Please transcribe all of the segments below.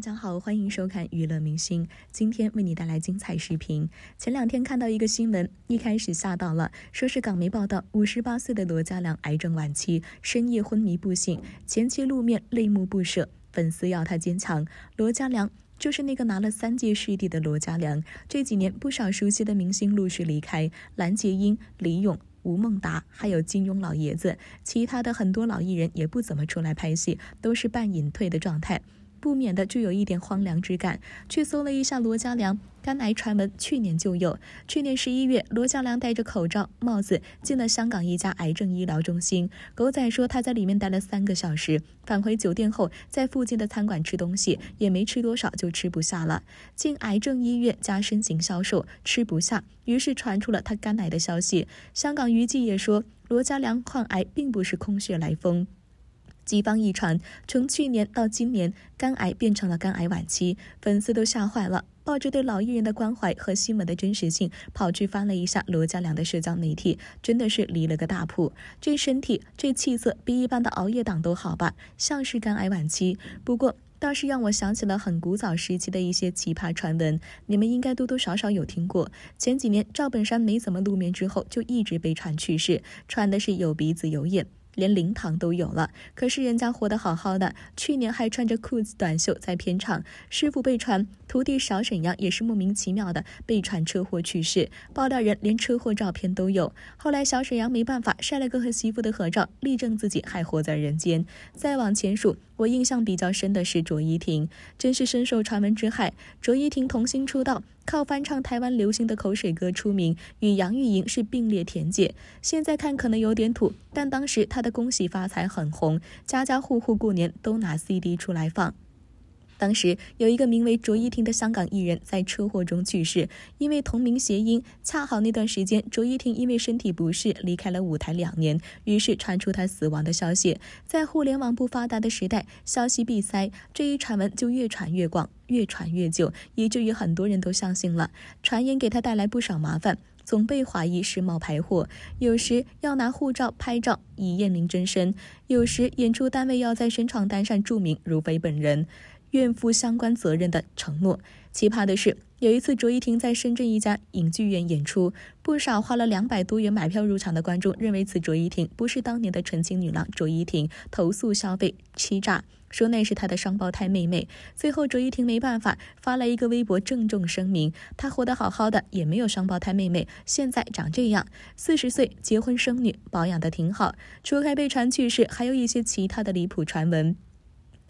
大家好，欢迎收看娱乐明星。今天为你带来精彩视频。前两天看到一个新闻，一开始吓到了，说是港媒报道，五十八岁的罗家良癌症晚期，深夜昏迷不醒，前妻露面泪目不舍，粉丝要他坚强。罗家良就是那个拿了三届视帝的罗家良。这几年，不少熟悉的明星陆续离开，蓝洁瑛、李勇、吴孟达，还有金庸老爷子，其他的很多老艺人也不怎么出来拍戏，都是半隐退的状态。不免的就有一点荒凉之感。去搜了一下罗家良肝癌传闻，去年就有。去年十一月，罗家良戴着口罩、帽子进了香港一家癌症医疗中心，狗仔说他在里面待了三个小时。返回酒店后，在附近的餐馆吃东西，也没吃多少就吃不下了。进癌症医院加深行销售，吃不下，于是传出了他肝癌的消息。香港娱记也说罗家良患癌并不是空穴来风。西方一传，从去年到今年，肝癌变成了肝癌晚期，粉丝都吓坏了。抱着对老艺人的关怀和新闻的真实性，跑去翻了一下罗家良的社交媒体，真的是离了个大谱。这身体，这气色，比一般的熬夜党都好吧，像是肝癌晚期。不过倒是让我想起了很古早时期的一些奇葩传闻，你们应该多多少少有听过。前几年赵本山没怎么露面之后，就一直被传去世，传的是有鼻子有眼。连灵堂都有了，可是人家活得好好的，去年还穿着裤子短袖在片场。师傅被传徒弟小沈阳也是莫名其妙的被传车祸去世，爆料人连车祸照片都有。后来小沈阳没办法晒了个和媳妇的合照，力证自己还活在人间。再往前数，我印象比较深的是卓依婷，真是深受传闻之害。卓依婷童星出道。靠翻唱台湾流行的口水歌出名，与杨钰莹是并列田姐。现在看可能有点土，但当时她的《恭喜发财》很红，家家户户过年都拿 CD 出来放。当时有一个名为卓依婷的香港艺人，在车祸中去世。因为同名谐音，恰好那段时间卓依婷因为身体不适离开了舞台两年，于是传出她死亡的消息。在互联网不发达的时代，消息闭塞，这一传闻就越传越广，越传越久，以至于很多人都相信了。传言给他带来不少麻烦，总被怀疑是冒牌货。有时要拿护照拍照以验明真身，有时演出单位要在宣传单上注明“如非本人”。愿负相关责任的承诺。奇葩的是，有一次卓依婷在深圳一家影剧院演出，不少花了两百多元买票入场的观众认为此卓依婷不是当年的纯情女郎卓依婷，投诉消费欺诈，说那是她的双胞胎妹妹。最后卓依婷没办法，发了一个微博郑重声明，她活得好好的，也没有双胞胎妹妹，现在长这样，四十岁，结婚生女，保养的挺好。除开被传去世，还有一些其他的离谱传闻。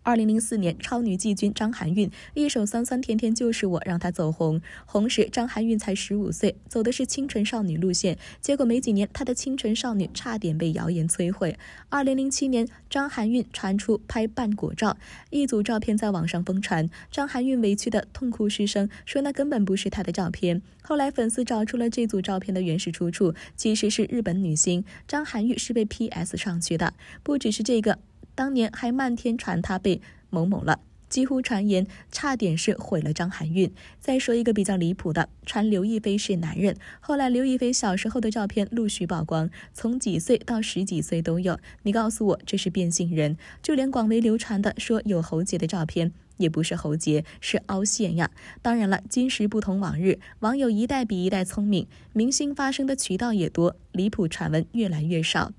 二零零四年，超女季军张含韵一首《酸酸甜甜就是我》让她走红。红时，张含韵才十五岁，走的是清纯少女路线。结果没几年，她的清纯少女差点被谣言摧毁。二零零七年，张含韵传出拍半裸照，一组照片在网上疯传，张含韵委屈的痛哭失声，说那根本不是她的照片。后来，粉丝找出了这组照片的原始出处，其实是日本女星张含韵是被 PS 上去的。不只是这个。当年还漫天传她被某某了，几乎传言差点是毁了张含韵。再说一个比较离谱的，传刘亦菲是男人，后来刘亦菲小时候的照片陆续曝光，从几岁到十几岁都有。你告诉我这是变性人？就连广为流传的说有喉结的照片，也不是喉结，是凹陷呀。当然了，今时不同往日，网友一代比一代聪明，明星发声的渠道也多，离谱传闻越来越少。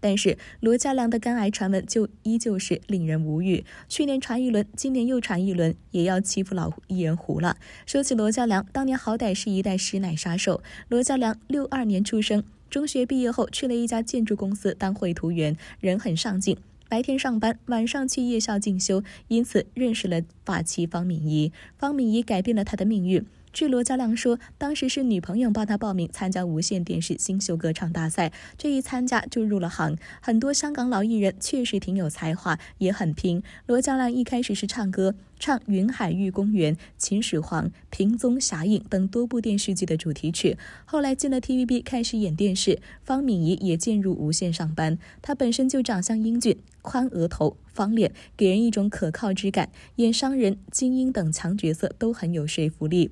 但是罗家良的肝癌传闻就依旧是令人无语。去年传一轮，今年又传一轮，也要欺负老艺人胡了。说起罗家良，当年好歹是一代师奶杀手。罗家良六二年出生，中学毕业后去了一家建筑公司当绘图员，人很上进，白天上班，晚上去夜校进修，因此认识了发妻方敏仪。方敏仪改变了他的命运。据罗嘉良说，当时是女朋友帮他报名参加无线电视新秀歌唱大赛，这一参加就入了行。很多香港老艺人确实挺有才华，也很拼。罗嘉良一开始是唱歌，唱《云海玉公园》《秦始皇》《平宗侠影》等多部电视剧的主题曲。后来进了 TVB，开始演电视。方敏仪也进入无线上班。他本身就长相英俊，宽额头、方脸，给人一种可靠之感。演商人、精英等强角色都很有说服力。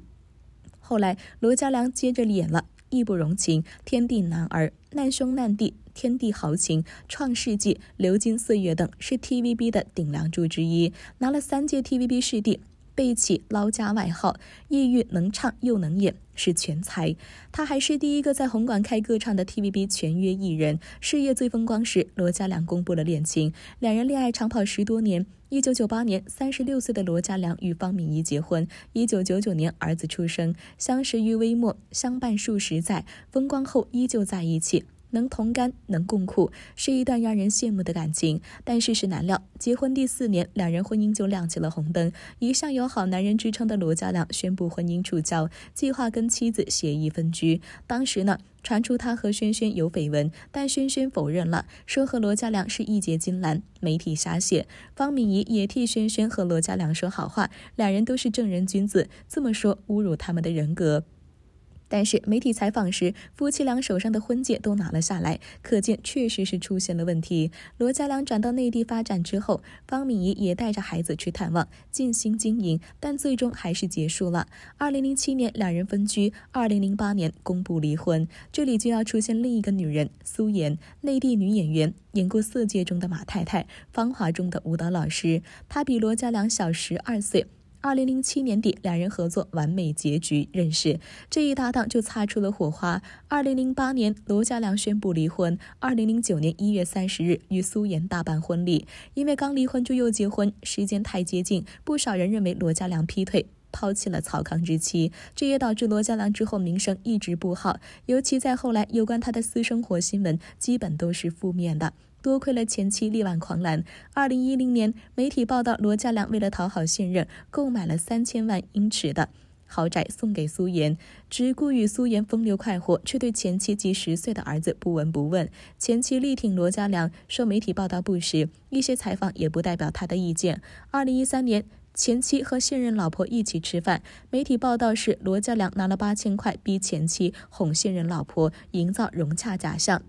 后来，罗家良接着演了《义不容情》《天地男儿》《难兄难弟》《天地豪情》《创世纪》《流金岁月》等，是 TVB 的顶梁柱之一，拿了三届 TVB 视帝。被起捞家外号，抑郁能唱又能演，是全才。他还是第一个在红馆开歌唱的 TVB 全约艺人。事业最风光时，罗嘉良公布了恋情，两人恋爱长跑十多年。一九九八年，三十六岁的罗嘉良与方敏仪结婚，一九九九年儿子出生。相识于微末，相伴数十载，风光后依旧在一起。能同甘，能共苦，是一段让人羡慕的感情。但世事难料，结婚第四年，两人婚姻就亮起了红灯。一向有好男人之称的罗家良宣布婚姻触礁，计划跟妻子协议分居。当时呢，传出他和萱萱有绯闻，但萱萱否认了，说和罗家良是一结金兰。媒体瞎写，方敏仪也替萱萱和罗家良说好话，两人都是正人君子，这么说侮辱他们的人格。但是媒体采访时，夫妻俩手上的婚戒都拿了下来，可见确实是出现了问题。罗家良转到内地发展之后，方敏仪也带着孩子去探望，尽心经营，但最终还是结束了。二零零七年两人分居，二零零八年公布离婚。这里就要出现另一个女人——苏妍，内地女演员，演过《色戒》中的马太太，《芳华》中的舞蹈老师，她比罗家良小十二岁。二零零七年底，两人合作《完美结局》认识，这一搭档就擦出了火花。二零零八年，罗嘉良宣布离婚。二零零九年一月三十日，与苏岩大办婚礼。因为刚离婚就又结婚，时间太接近，不少人认为罗嘉良劈腿抛弃了曹康之妻，这也导致罗嘉良之后名声一直不好，尤其在后来有关他的私生活新闻，基本都是负面的。多亏了前妻力挽狂澜。二零一零年，媒体报道罗家良为了讨好现任，购买了三千万英尺的豪宅送给苏妍，只顾与苏妍风流快活，却对前妻及十岁的儿子不闻不问。前妻力挺罗家良，说媒体报道不实，一些采访也不代表他的意见。二零一三年，前妻和现任老婆一起吃饭，媒体报道是罗家良拿了八千块逼前妻哄现任老婆，营造融洽假象。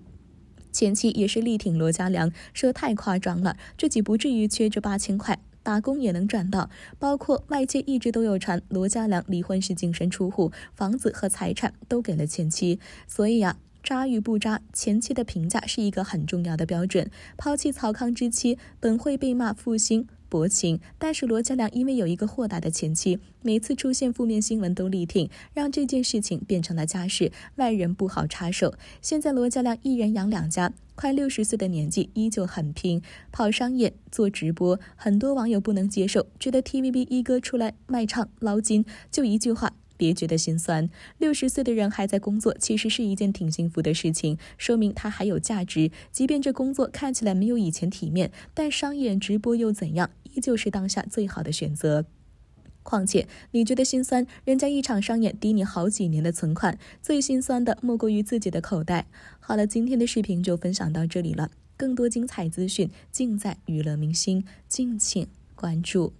前妻也是力挺罗家良，说太夸张了，自己不至于缺这八千块，打工也能赚到。包括外界一直都有传罗家良离婚是净身出户，房子和财产都给了前妻，所以啊，渣与不渣，前妻的评价是一个很重要的标准。抛弃糟糠之妻，本会被骂负心。薄情，但是罗嘉良因为有一个豁达的前妻，每次出现负面新闻都力挺，让这件事情变成了家事，外人不好插手。现在罗嘉良一人养两家，快六十岁的年纪依旧很拼，跑商业做直播，很多网友不能接受，觉得 TVB 一哥出来卖唱捞金，就一句话。别觉得心酸，六十岁的人还在工作，其实是一件挺幸福的事情，说明他还有价值。即便这工作看起来没有以前体面，但商演直播又怎样？依旧是当下最好的选择。况且你觉得心酸，人家一场商演抵你好几年的存款。最心酸的莫过于自己的口袋。好了，今天的视频就分享到这里了，更多精彩资讯尽在娱乐明星，敬请关注。